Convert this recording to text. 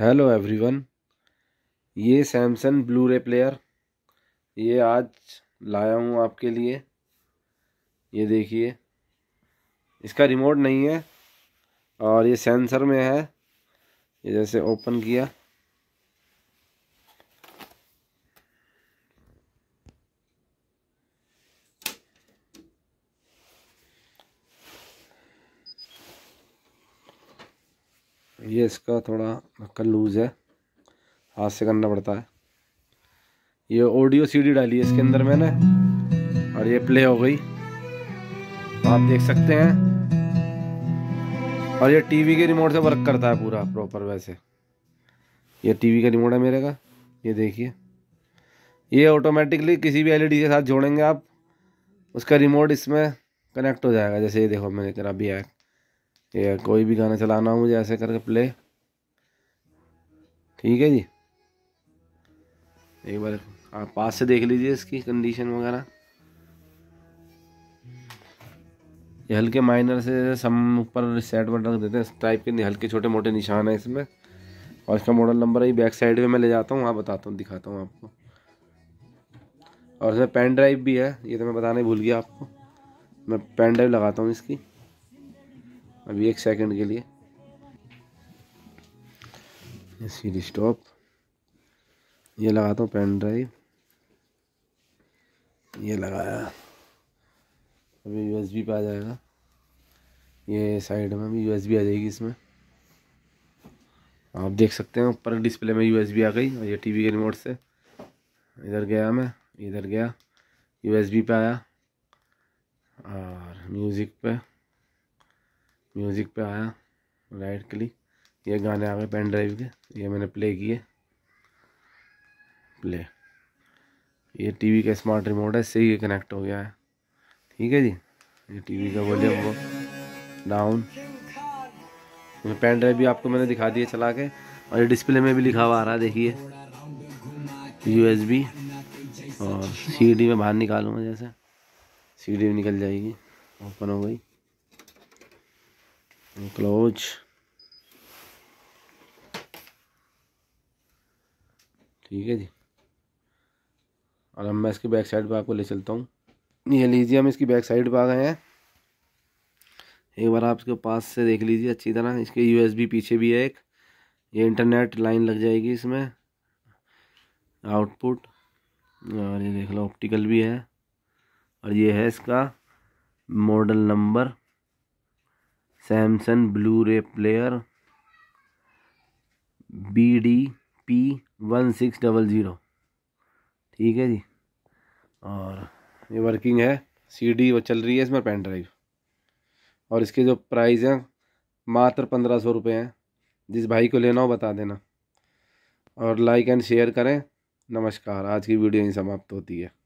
hello everyone ये Samsung Blu ray player ये आज लाया हूँ आपके लिए ये देखिए इसका रिमोट नहीं है और ये सेंसर में है ये जैसे ओपन किया ये इसका थोड़ा नक्कल लूज़ है हाथ से करना पड़ता है ये ऑडियो सीडी डाली है इसके अंदर मैंने और ये प्ले हो गई आप देख सकते हैं और ये टीवी के रिमोट से वर्क करता है पूरा प्रॉपर वैसे ये टीवी का रिमोट है मेरे का ये देखिए ये ऑटोमेटिकली किसी भी एलईडी e के साथ जोड़ेंगे आप उसका रिमोट इसमें कनेक्ट हो जाएगा जैसे ये देखो मैंने करा भी है या कोई भी गाना चलाना हो मुझे ऐसे करके प्ले ठीक है जी एक बार आप पास से देख लीजिए इसकी कंडीशन वगैरह ये हल्के माइनर से सम ऊपर सेट बन रख देते हैं इस टाइप के हल्के छोटे मोटे निशान हैं इसमें और इसका मॉडल नंबर है बैक साइड में मैं ले जाता हूँ वहाँ बताता हूँ दिखाता हूँ आपको और इसमें पेन ड्राइव भी है ये तो मैं बताने भूल गया आपको मैं पेन ड्राइव लगाता हूँ इसकी अभी एक सेकंड के लिए सीडी स्टॉप ये लगाता हूँ पेन ड्राइव ये लगाया अभी यूएसबी पे आ जाएगा ये साइड में भी यूएसबी आ जाएगी इसमें आप देख सकते हैं ऊपर डिस्प्ले में यूएसबी आ गई और ये टीवी के रिमोट से इधर गया मैं इधर गया यूएसबी पे आया और म्यूज़िक पे म्यूज़िक पे आया राइट क्लिक ये गाने आ गए पेन ड्राइव के ये मैंने प्ले किए प्ले ये टीवी का स्मार्ट रिमोट है इससे ये कनेक्ट हो गया है ठीक है जी ये टीवी का वॉल्यूम वो डाउन पेन ड्राइव भी आपको मैंने दिखा दिया चला के और ये डिस्प्ले में भी लिखा हुआ आ रहा है देखिए बी और डी में बाहर निकालूंगा जैसे सीडी निकल जाएगी ओपन हो गई and close ठीक है जी और अब मैं इसकी बैक साइड पर आपको ले चलता हूँ ये लीजिए हम इसकी बैक साइड पर आ गए हैं एक बार आप इसके पास से देख लीजिए अच्छी तरह इसके यूएसबी पीछे भी है एक ये इंटरनेट लाइन लग जाएगी इसमें आउटपुट और ये देख लो ऑप्टिकल भी है और ये है इसका model number Samsung Blu ray player B D P one six double zero ठीक है जी और ये वर्किंग है सीडी वो चल रही है इसमें पेन ड्राइव और इसके जो प्राइस हैं मात्र पंद्रह सौ रुपये हैं जिस भाई को लेना हो बता देना और लाइक एंड शेयर करें नमस्कार आज की वीडियो यहीं समाप्त होती है